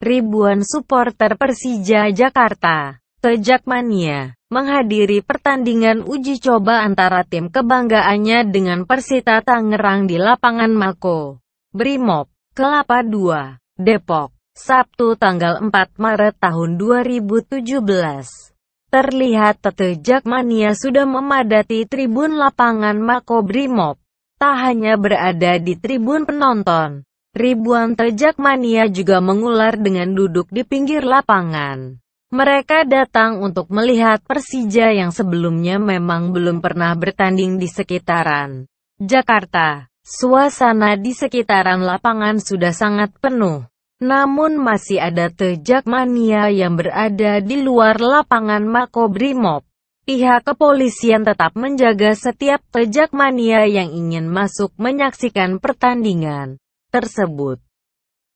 Ribuan supporter Persija Jakarta, tejakmania, menghadiri pertandingan uji coba antara tim kebanggaannya dengan Persita Tangerang di lapangan Mako, Brimob, Kelapa 2, Depok, Sabtu tanggal 4 Maret tahun 2017. Terlihat tejakmania sudah memadati tribun lapangan Mako Brimob. Tak hanya berada di tribun penonton, Ribuan terjak mania juga mengular dengan duduk di pinggir lapangan. Mereka datang untuk melihat Persija yang sebelumnya memang belum pernah bertanding di sekitaran Jakarta. Suasana di sekitaran lapangan sudah sangat penuh. Namun masih ada tejak mania yang berada di luar lapangan Makobrimob. Pihak kepolisian tetap menjaga setiap tejak mania yang ingin masuk menyaksikan pertandingan tersebut.